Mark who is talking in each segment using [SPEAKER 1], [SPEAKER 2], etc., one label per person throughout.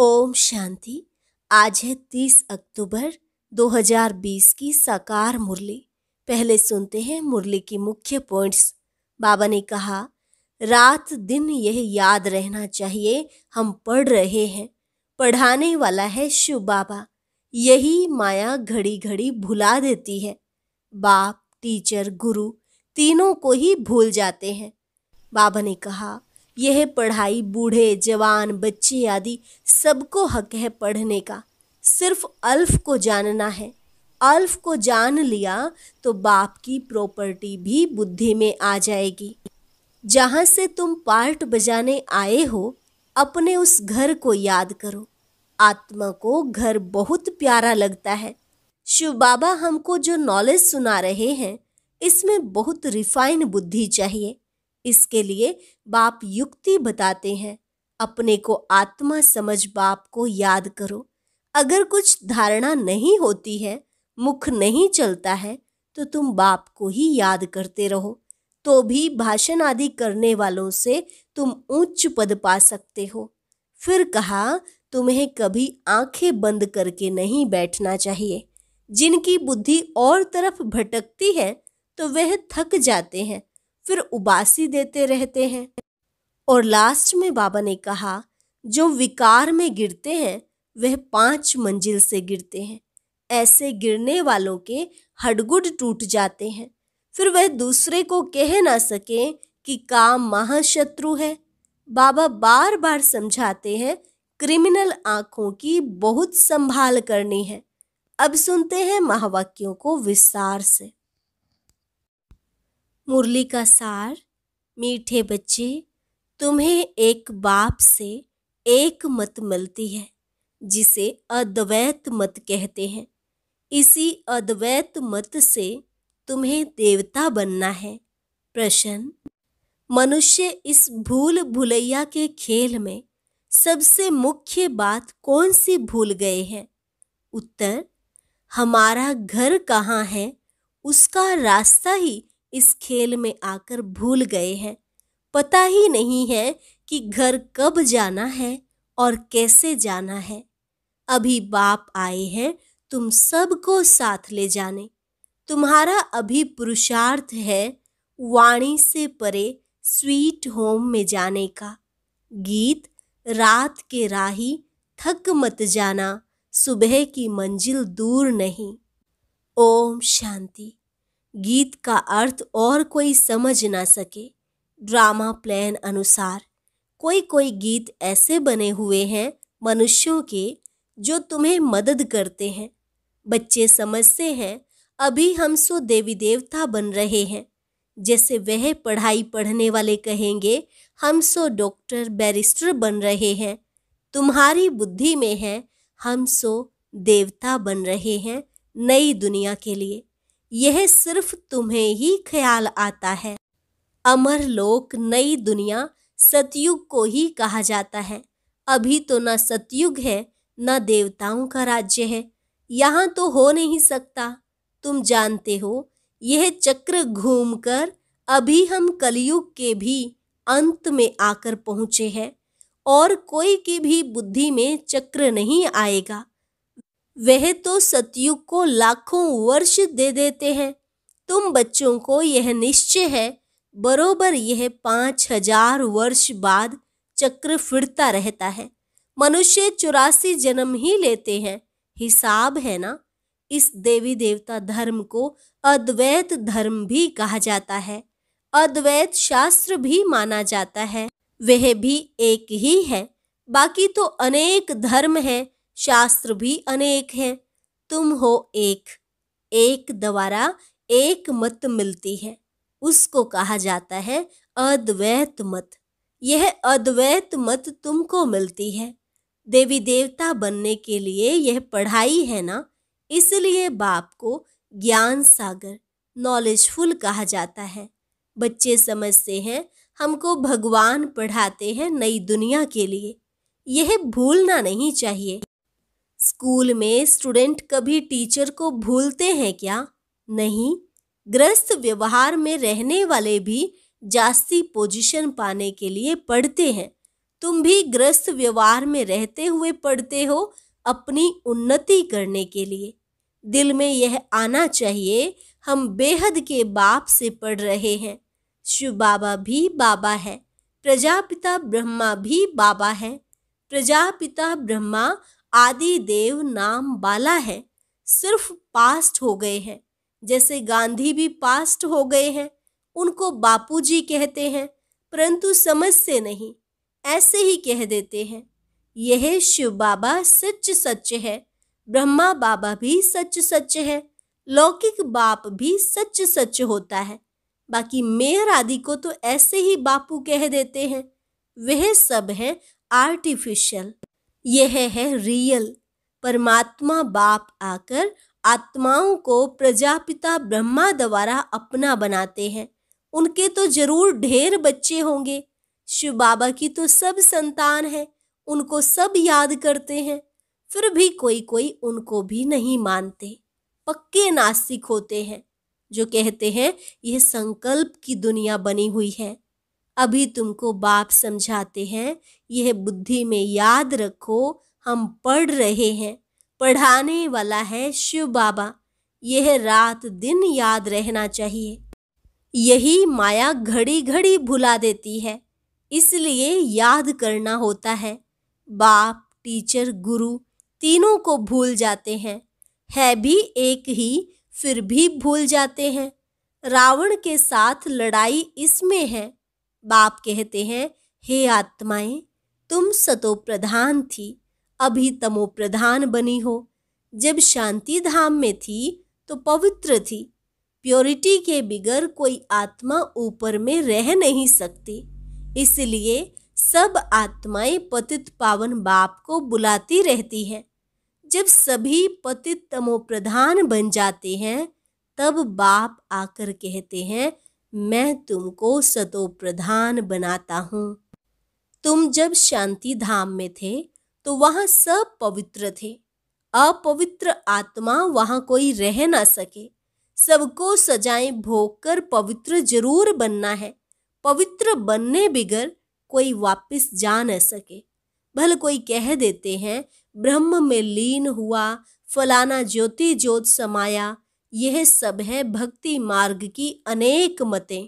[SPEAKER 1] ओम शांति आज है तीस अक्टूबर 2020 की साकार मुरली पहले सुनते हैं मुरली की मुख्य पॉइंट्स बाबा ने कहा रात दिन यह याद रहना चाहिए हम पढ़ रहे हैं पढ़ाने वाला है शिव बाबा यही माया घड़ी घड़ी भुला देती है बाप टीचर गुरु तीनों को ही भूल जाते हैं बाबा ने कहा यह पढ़ाई बूढ़े जवान बच्चे आदि सबको हक है पढ़ने का सिर्फ अल्फ को जानना है अल्फ को जान लिया तो बाप की प्रॉपर्टी भी बुद्धि में आ जाएगी जहाँ से तुम पार्ट बजाने आए हो अपने उस घर को याद करो आत्मा को घर बहुत प्यारा लगता है शिव बाबा हमको जो नॉलेज सुना रहे हैं इसमें बहुत रिफाइन बुद्धि चाहिए इसके लिए बाप युक्ति बताते हैं अपने को आत्मा समझ बाप को याद करो अगर कुछ धारणा नहीं होती है मुख नहीं चलता है तो तुम बाप को ही याद करते रहो तो भी भाषण आदि करने वालों से तुम उच्च पद पा सकते हो फिर कहा तुम्हें कभी आंखें बंद करके नहीं बैठना चाहिए जिनकी बुद्धि और तरफ भटकती है तो वह थक जाते हैं फिर उबासी देते रहते हैं और लास्ट में बाबा ने कहा जो विकार में गिरते हैं वह पांच मंजिल से गिरते हैं ऐसे गिरने वालों के हडगुड टूट जाते हैं फिर वह दूसरे को कह ना सके कि काम महाशत्रु है बाबा बार बार समझाते हैं क्रिमिनल आंखों की बहुत संभाल करनी है अब सुनते हैं महावाक्यों को विस्तार से मुरली का सार मीठे बच्चे तुम्हें एक बाप से एक मत मिलती है जिसे अद्वैत मत कहते हैं इसी अद्वैत मत से तुम्हें देवता बनना है प्रश्न मनुष्य इस भूल भुलैया के खेल में सबसे मुख्य बात कौन सी भूल गए हैं उत्तर हमारा घर कहाँ है उसका रास्ता ही इस खेल में आकर भूल गए हैं पता ही नहीं है कि घर कब जाना है और कैसे जाना है अभी बाप आए हैं तुम सबको साथ ले जाने तुम्हारा अभी पुरुषार्थ है वाणी से परे स्वीट होम में जाने का गीत रात के राही थक मत जाना सुबह की मंजिल दूर नहीं ओम शांति गीत का अर्थ और कोई समझ ना सके ड्रामा प्लान अनुसार कोई कोई गीत ऐसे बने हुए हैं मनुष्यों के जो तुम्हें मदद करते हैं बच्चे समझते हैं अभी हम सो देवी देवता बन रहे हैं जैसे वह पढ़ाई पढ़ने वाले कहेंगे हम सो डॉक्टर बैरिस्टर बन रहे हैं तुम्हारी बुद्धि में है हम सो देवता बन रहे हैं नई दुनिया के लिए यह सिर्फ तुम्हें ही ख्याल आता है अमर लोक नई दुनिया सतयुग को ही कहा जाता है अभी तो न सतयुग है न देवताओं का राज्य है यहाँ तो हो नहीं सकता तुम जानते हो यह चक्र घूमकर अभी हम कलयुग के भी अंत में आकर पहुँचे हैं और कोई की भी बुद्धि में चक्र नहीं आएगा वह तो सतयुग को लाखों वर्ष दे देते हैं तुम बच्चों को यह निश्चय है बरोबर यह पाँच हजार वर्ष बाद चक्र फिरता रहता है मनुष्य चौरासी जन्म ही लेते हैं हिसाब है ना इस देवी देवता धर्म को अद्वैत धर्म भी कहा जाता है अद्वैत शास्त्र भी माना जाता है वह भी एक ही है बाकी तो अनेक धर्म हैं शास्त्र भी अनेक हैं तुम हो एक एक द्वारा एक मत मिलती है उसको कहा जाता है अद्वैत मत यह अद्वैत मत तुमको मिलती है देवी देवता बनने के लिए यह पढ़ाई है ना इसलिए बाप को ज्ञान सागर नॉलेजफुल कहा जाता है बच्चे समझते हैं हमको भगवान पढ़ाते हैं नई दुनिया के लिए यह भूलना नहीं चाहिए स्कूल में स्टूडेंट कभी टीचर को भूलते हैं क्या नहीं ग्रस्त व्यवहार में रहने वाले भी जास्ती पोजीशन पाने के लिए पढ़ते हैं तुम भी ग्रस्त व्यवहार में रहते हुए पढ़ते हो अपनी उन्नति करने के लिए दिल में यह आना चाहिए हम बेहद के बाप से पढ़ रहे हैं शिव बाबा भी बाबा है प्रजापिता ब्रह्मा भी बाबा है प्रजापिता ब्रह्मा आदि देव नाम बाला है सिर्फ पास्ट हो गए हैं जैसे गांधी भी पास्ट हो गए हैं उनको बापूजी कहते हैं परंतु समझ से नहीं ऐसे ही कह देते हैं यह शिव बाबा सच सच है ब्रह्मा बाबा भी सच सच है लौकिक बाप भी सच सच होता है बाकी मेयर आदि को तो ऐसे ही बापू कह देते हैं वह सब है आर्टिफिशियल यह है रियल परमात्मा बाप आकर आत्माओं को प्रजापिता ब्रह्मा द्वारा अपना बनाते हैं उनके तो जरूर ढेर बच्चे होंगे शिव बाबा की तो सब संतान है उनको सब याद करते हैं फिर भी कोई कोई उनको भी नहीं मानते पक्के नास्तिक होते हैं जो कहते हैं यह संकल्प की दुनिया बनी हुई है अभी तुमको बाप समझाते हैं यह बुद्धि में याद रखो हम पढ़ रहे हैं पढ़ाने वाला है शिव बाबा यह रात दिन याद रहना चाहिए यही माया घड़ी घड़ी भुला देती है इसलिए याद करना होता है बाप टीचर गुरु तीनों को भूल जाते हैं है भी एक ही फिर भी भूल जाते हैं रावण के साथ लड़ाई इसमें है बाप कहते हैं हे आत्माएं तुम सतो प्रधान थी अभी तमो प्रधान बनी हो जब शांति धाम में थी तो पवित्र थी प्योरिटी के बिगर कोई आत्मा ऊपर में रह नहीं सकती इसलिए सब आत्माएं पतित पावन बाप को बुलाती रहती हैं जब सभी पतित तमो प्रधान बन जाते हैं तब बाप आकर कहते हैं मैं तुमको सतो प्रधान बनाता हूँ तुम जब शांति धाम में थे तो वहाँ सब पवित्र थे अपवित्र आत्मा वहाँ कोई रह ना सके सबको सजाएं भोग कर पवित्र जरूर बनना है पवित्र बनने बिगर कोई वापस जा न सके भल कोई कह देते हैं ब्रह्म में लीन हुआ फलाना ज्योति ज्योत समाया यह सब है भक्ति मार्ग की अनेक मतें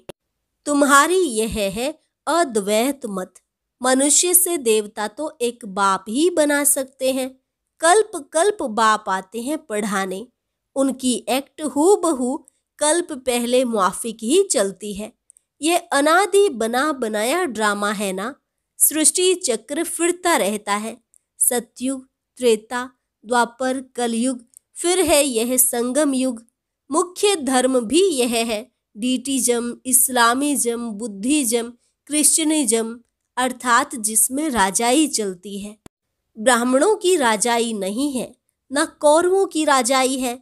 [SPEAKER 1] तुम्हारी यह है अद्वैत मत मनुष्य से देवता तो एक बाप ही बना सकते हैं कल्प कल्प बाप आते हैं पढ़ाने उनकी एक्ट हु बहू कल्प पहले मुआफिक ही चलती है ये अनादि बना बनाया ड्रामा है ना सृष्टि चक्र फिरता रहता है सत्युग त्रेता द्वापर कलयुग फिर है यह संगम युग मुख्य धर्म भी यह है डीटिज्म इस्लामिज्म बुद्धिज्म क्रिश्चनिज्म अर्थात जिसमें राजाई चलती है ब्राह्मणों की राजाई नहीं है न कौरवों की राजाई है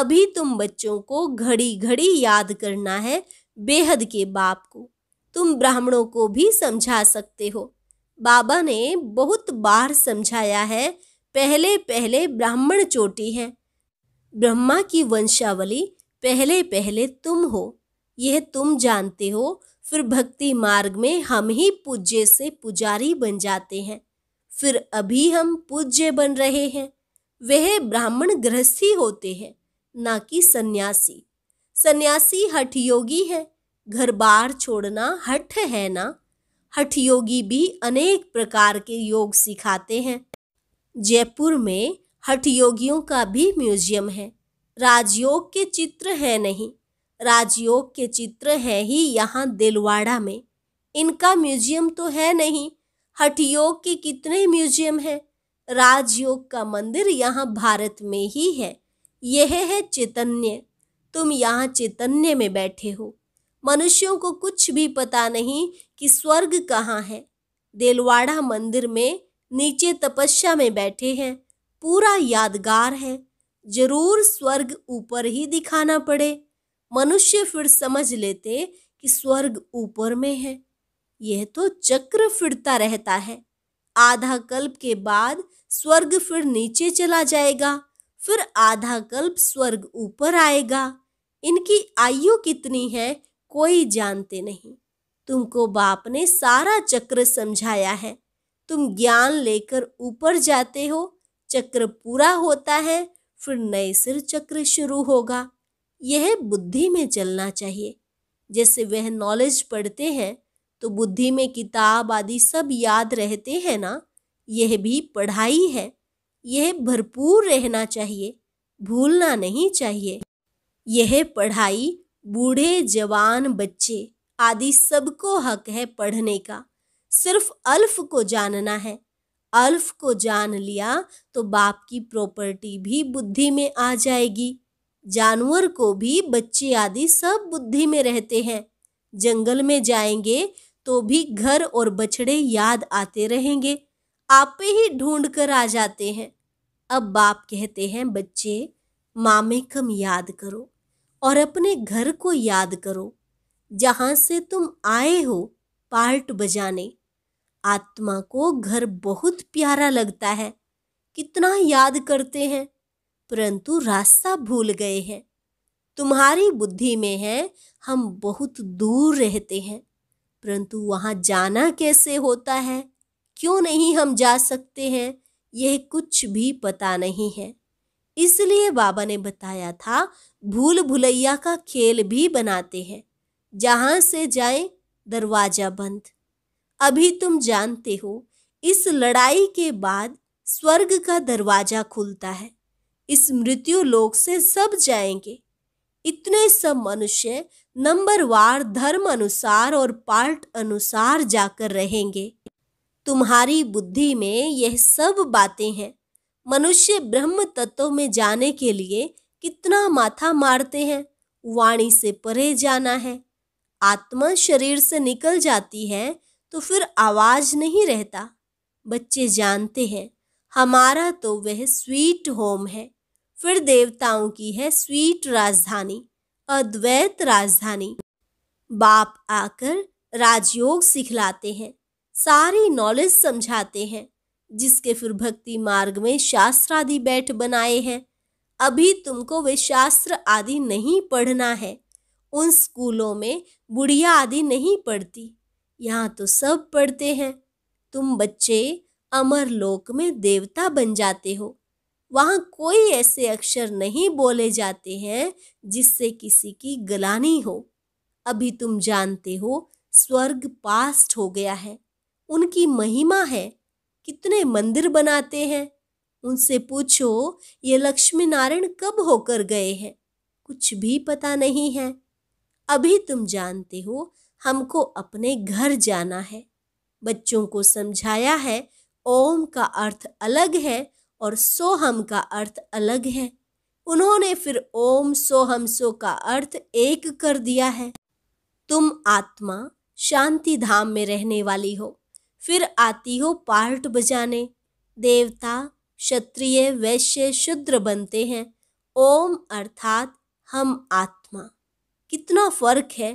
[SPEAKER 1] अभी तुम बच्चों को घड़ी घड़ी याद करना है बेहद के बाप को तुम ब्राह्मणों को भी समझा सकते हो बाबा ने बहुत बार समझाया है पहले पहले ब्राह्मण चोटी हैं ब्रह्मा की वंशावली पहले पहले तुम हो यह तुम जानते हो फिर भक्ति मार्ग में हम ही पूज्य से पुजारी बन जाते हैं फिर अभी हम पूज्य बन रहे हैं वह ब्राह्मण गृहस्थी होते हैं ना कि सन्यासी सन्यासी हठयोगी है घर बार छोड़ना हठ है ना हठयोगी भी अनेक प्रकार के योग सिखाते हैं जयपुर में हठयोगियों का भी म्यूजियम है राजयोग के चित्र है नहीं राजयोग के चित्र है ही यहाँ दिलवाड़ा में इनका म्यूजियम तो है नहीं हठयोग के कितने म्यूजियम हैं राजयोग का मंदिर यहाँ भारत में ही है यह है चैतन्य तुम यहाँ चैतन्य में बैठे हो मनुष्यों को कुछ भी पता नहीं कि स्वर्ग कहाँ है देलवाड़ा मंदिर में नीचे तपस्या में बैठे हैं पूरा यादगार है जरूर स्वर्ग ऊपर ही दिखाना पड़े मनुष्य फिर समझ लेते कि स्वर्ग ऊपर में है यह तो चक्र फिरता रहता है आधा कल्प के बाद स्वर्ग फिर नीचे चला जाएगा फिर आधा कल्प स्वर्ग ऊपर आएगा इनकी आयु कितनी है कोई जानते नहीं तुमको बाप ने सारा चक्र समझाया है तुम ज्ञान लेकर ऊपर जाते हो चक्र पूरा होता है फिर नए सिर चक्र शुरू होगा यह बुद्धि में चलना चाहिए जैसे वह नॉलेज पढ़ते हैं तो बुद्धि में किताब आदि सब याद रहते हैं ना यह भी पढ़ाई है यह भरपूर रहना चाहिए भूलना नहीं चाहिए यह पढ़ाई बूढ़े जवान बच्चे आदि सबको हक है पढ़ने का सिर्फ अल्फ को जानना है अल्फ को जान लिया तो बाप की प्रॉपर्टी भी बुद्धि में आ जाएगी जानवर को भी बच्चे आदि सब बुद्धि में रहते हैं जंगल में जाएंगे तो भी घर और बछड़े याद आते रहेंगे आपे ही ढूंढ कर आ जाते हैं अब बाप कहते हैं बच्चे मामे कम याद करो और अपने घर को याद करो जहाँ से तुम आए हो पार्ट बजाने आत्मा को घर बहुत प्यारा लगता है कितना याद करते हैं परंतु रास्ता भूल गए हैं तुम्हारी बुद्धि में है हम बहुत दूर रहते हैं परंतु वहाँ जाना कैसे होता है क्यों नहीं हम जा सकते हैं यह कुछ भी पता नहीं है इसलिए बाबा ने बताया था भूल भुलैया का खेल भी बनाते हैं जहाँ से जाए दरवाज़ा बंद अभी तुम जानते हो इस लड़ाई के बाद स्वर्ग का दरवाजा खुलता है इस मृत्यु लोक से सब जाएंगे इतने सब मनुष्य नंबरवार धर्म अनुसार और पार्ट अनुसार जाकर रहेंगे तुम्हारी बुद्धि में यह सब बातें हैं मनुष्य ब्रह्म तत्व में जाने के लिए कितना माथा मारते हैं वाणी से परे जाना है आत्मा शरीर से निकल जाती है तो फिर आवाज़ नहीं रहता बच्चे जानते हैं हमारा तो वह स्वीट होम है फिर देवताओं की है स्वीट राजधानी अद्वैत राजधानी बाप आकर राजयोग सिखलाते हैं सारी नॉलेज समझाते हैं जिसके फिर भक्ति मार्ग में शास्त्र आदि बैठ बनाए हैं अभी तुमको वे शास्त्र आदि नहीं पढ़ना है उन स्कूलों में बुढ़िया आदि नहीं पढ़ती यहाँ तो सब पढ़ते हैं तुम बच्चे अमर लोक में देवता बन जाते हो वहाँ कोई ऐसे अक्षर नहीं बोले जाते हैं जिससे किसी की गलानी हो अभी तुम जानते हो स्वर्ग पास्ट हो गया है उनकी महिमा है कितने मंदिर बनाते हैं उनसे पूछो ये लक्ष्मी नारायण कब होकर गए हैं कुछ भी पता नहीं है अभी तुम जानते हो हमको अपने घर जाना है बच्चों को समझाया है ओम का अर्थ अलग है और सोहम का अर्थ अलग है उन्होंने फिर ओम सोहम सो का अर्थ एक कर दिया है तुम आत्मा शांति धाम में रहने वाली हो फिर आती हो पार्ट बजाने देवता क्षत्रिय वैश्य शूद्र बनते हैं ओम अर्थात हम आत्मा कितना फर्क है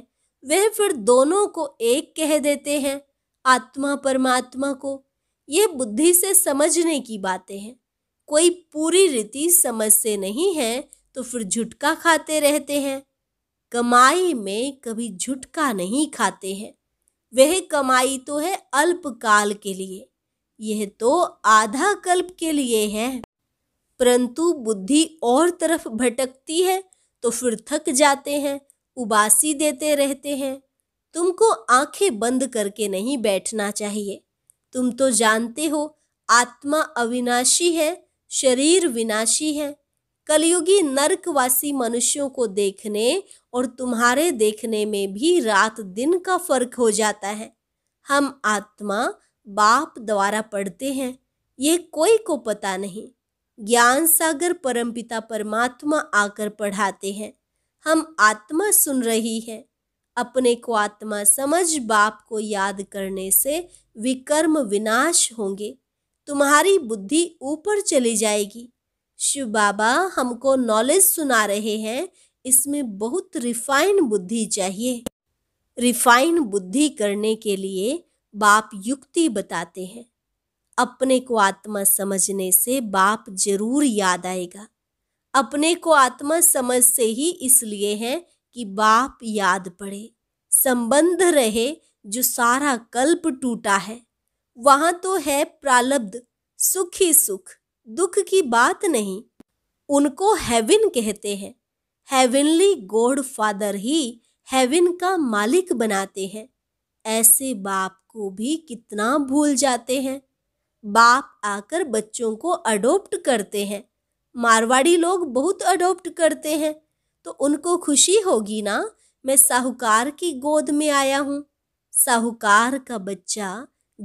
[SPEAKER 1] वह फिर दोनों को एक कह देते हैं आत्मा परमात्मा को ये बुद्धि से समझने की बातें हैं कोई पूरी रीति समझ से नहीं है तो फिर झुटका खाते रहते हैं कमाई में कभी झुटका नहीं खाते हैं वह कमाई तो है अल्पकाल के लिए यह तो आधा कल्प के लिए है परंतु बुद्धि और तरफ भटकती है तो फिर थक जाते हैं उबासी देते रहते हैं तुमको आंखें बंद करके नहीं बैठना चाहिए तुम तो जानते हो आत्मा अविनाशी है शरीर विनाशी है कलयुगी नरकवासी मनुष्यों को देखने और तुम्हारे देखने में भी रात दिन का फर्क हो जाता है हम आत्मा बाप द्वारा पढ़ते हैं ये कोई को पता नहीं ज्ञान सागर परमपिता परमात्मा आकर पढ़ाते हैं हम आत्मा सुन रही हैं अपने को आत्मा समझ बाप को याद करने से विकर्म विनाश होंगे तुम्हारी बुद्धि ऊपर चली जाएगी शिव बाबा हमको नॉलेज सुना रहे हैं इसमें बहुत रिफाइन बुद्धि चाहिए रिफाइन बुद्धि करने के लिए बाप युक्ति बताते हैं अपने को आत्मा समझने से बाप जरूर याद आएगा अपने को आत्मा समझ से ही इसलिए है कि बाप याद पड़े संबंध रहे जो सारा कल्प टूटा है वहाँ तो है प्रालब्ध सुख ही सुख दुख की बात नहीं उनको हैविन कहते हैं हेवनली गॉड फादर ही हैविन का मालिक बनाते हैं ऐसे बाप को भी कितना भूल जाते हैं बाप आकर बच्चों को अडोप्ट करते हैं मारवाड़ी लोग बहुत अडोप्ट करते हैं तो उनको खुशी होगी ना मैं साहूकार की गोद में आया हूँ साहूकार का बच्चा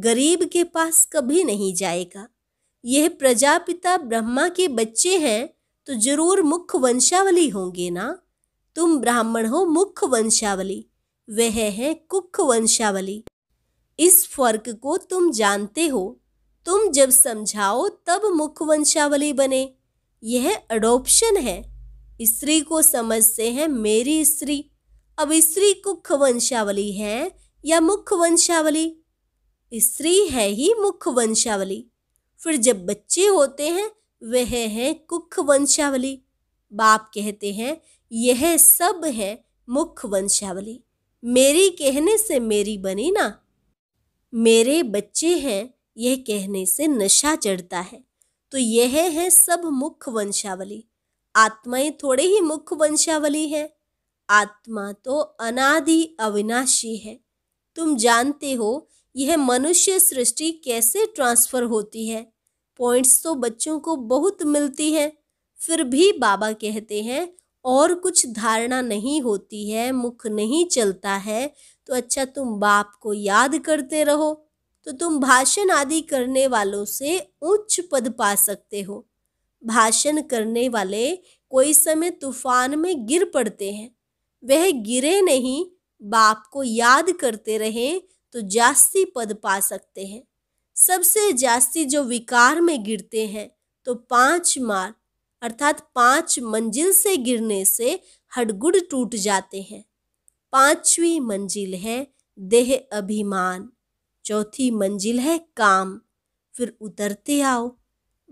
[SPEAKER 1] गरीब के पास कभी नहीं जाएगा यह प्रजापिता ब्रह्मा के बच्चे हैं तो जरूर मुख्य वंशावली होंगे ना तुम ब्राह्मण हो मुख्य वंशावली वह है कुख वंशावली इस फर्क को तुम जानते हो तुम जब समझाओ तब मुख्य वंशावली बने यह अडोप्शन है स्त्री को समझते हैं मेरी स्त्री अब स्त्री कुख वंशावली है या मुख्य वंशावली स्त्री है ही मुख्य वंशावली फिर जब बच्चे होते हैं वह है कुख वंशावली बाप कहते हैं यह सब है मुख्य वंशावली मेरी कहने से मेरी बनी ना मेरे बच्चे हैं यह कहने से नशा चढ़ता है तो यह है सब मुख्य वंशावली आत्माएं थोड़े ही मुख्य वंशावली हैं आत्मा तो अनादि अविनाशी है तुम जानते हो यह मनुष्य सृष्टि कैसे ट्रांसफ़र होती है पॉइंट्स तो बच्चों को बहुत मिलती हैं फिर भी बाबा कहते हैं और कुछ धारणा नहीं होती है मुख नहीं चलता है तो अच्छा तुम बाप को याद करते रहो तो तुम भाषण आदि करने वालों से उच्च पद पा सकते हो भाषण करने वाले कोई समय तूफान में गिर पड़ते हैं वह गिरे नहीं बाप को याद करते रहें तो जास्ती पद पा सकते हैं सबसे जास्ती जो विकार में गिरते हैं तो पांच मार अर्थात पांच मंजिल से गिरने से हडगुड़ टूट जाते हैं पांचवी मंजिल है देह अभिमान चौथी मंजिल है काम फिर उतरते आओ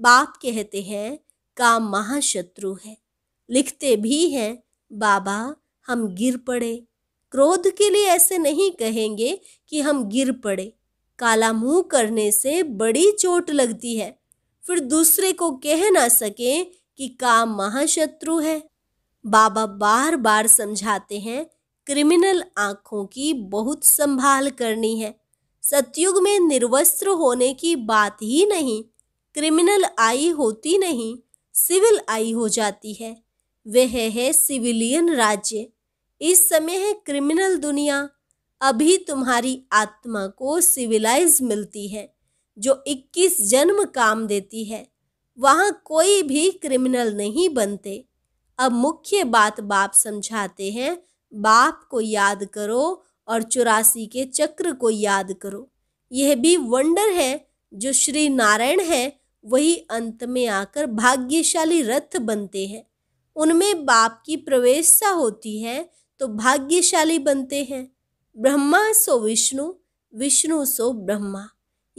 [SPEAKER 1] बाप कहते हैं काम महाशत्रु है लिखते भी हैं बाबा हम गिर पड़े क्रोध के लिए ऐसे नहीं कहेंगे कि हम गिर पड़े काला मुंह करने से बड़ी चोट लगती है फिर दूसरे को कह ना सके कि काम महाशत्रु है बाबा बार बार समझाते हैं क्रिमिनल आँखों की बहुत संभाल करनी है सतयुग में निर्वस्त्र होने की बात ही नहीं क्रिमिनल आई होती नहीं सिविल आई हो जाती है वह है सिविलियन राज्य इस समय है क्रिमिनल दुनिया अभी तुम्हारी आत्मा को सिविलाइज मिलती है जो 21 जन्म काम देती है वहाँ कोई भी क्रिमिनल नहीं बनते अब मुख्य बात बाप समझाते हैं बाप को याद करो और चौरासी के चक्र को याद करो यह भी वंडर है जो श्री नारायण है वही अंत में आकर भाग्यशाली रथ बनते हैं उनमें बाप की प्रवेशा होती है तो भाग्यशाली बनते हैं ब्रह्मा सो विष्णु विष्णु सो ब्रह्मा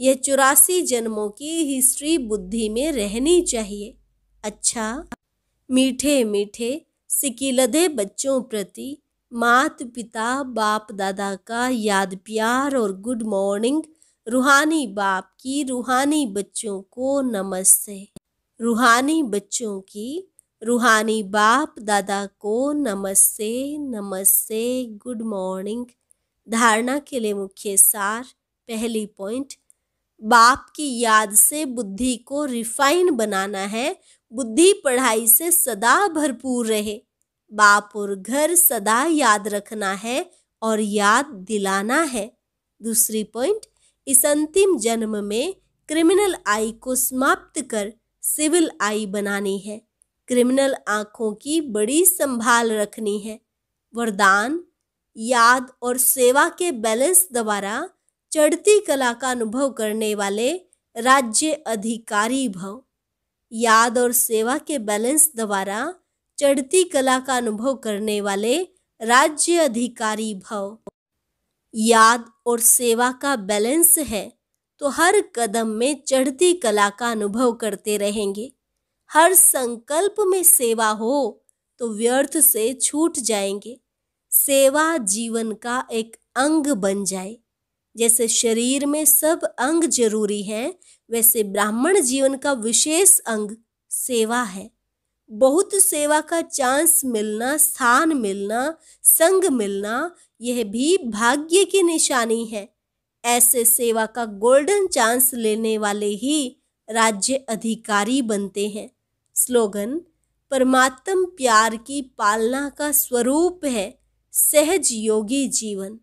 [SPEAKER 1] यह चौरासी जन्मों की हिस्ट्री बुद्धि में रहनी चाहिए अच्छा मीठे मीठे सिकिलधे बच्चों प्रति मात पिता बाप दादा का याद प्यार और गुड मॉर्निंग रूहानी बाप की रूहानी बच्चों को नमस्ते रूहानी बच्चों की रूहानी बाप दादा को नमस्ते नमस्ते गुड मॉर्निंग धारणा के लिए मुख्य सार पहली पॉइंट बाप की याद से बुद्धि को रिफाइन बनाना है बुद्धि पढ़ाई से सदा भरपूर रहे बाप और घर सदा याद रखना है और याद दिलाना है दूसरी पॉइंट इस अंतिम जन्म में क्रिमिनल आई को समाप्त कर सिविल आई बनानी है क्रिमिनल आँखों की बड़ी संभाल रखनी है वरदान याद और सेवा के बैलेंस द्वारा चढ़ती कला का अनुभव करने वाले राज्य अधिकारी भव याद और सेवा के बैलेंस द्वारा चढ़ती कला का अनुभव करने वाले राज्य अधिकारी भव याद और सेवा का बैलेंस है तो हर कदम में चढ़ती कला का अनुभव करते रहेंगे हर संकल्प में सेवा हो तो व्यर्थ से छूट जाएंगे सेवा जीवन का एक अंग बन जाए जैसे शरीर में सब अंग जरूरी हैं वैसे ब्राह्मण जीवन का विशेष अंग सेवा है बहुत सेवा का चांस मिलना स्थान मिलना संग मिलना यह भी भाग्य की निशानी है ऐसे सेवा का गोल्डन चांस लेने वाले ही राज्य अधिकारी बनते हैं स्लोगन परमात्म प्यार की पालना का स्वरूप है सहज योगी जीवन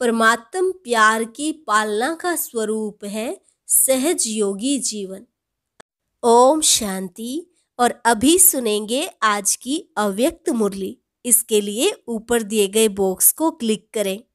[SPEAKER 1] परमात्म प्यार की पालना का स्वरूप है सहज योगी जीवन ओम शांति और अभी सुनेंगे आज की अव्यक्त मुरली इसके लिए ऊपर दिए गए बॉक्स को क्लिक करें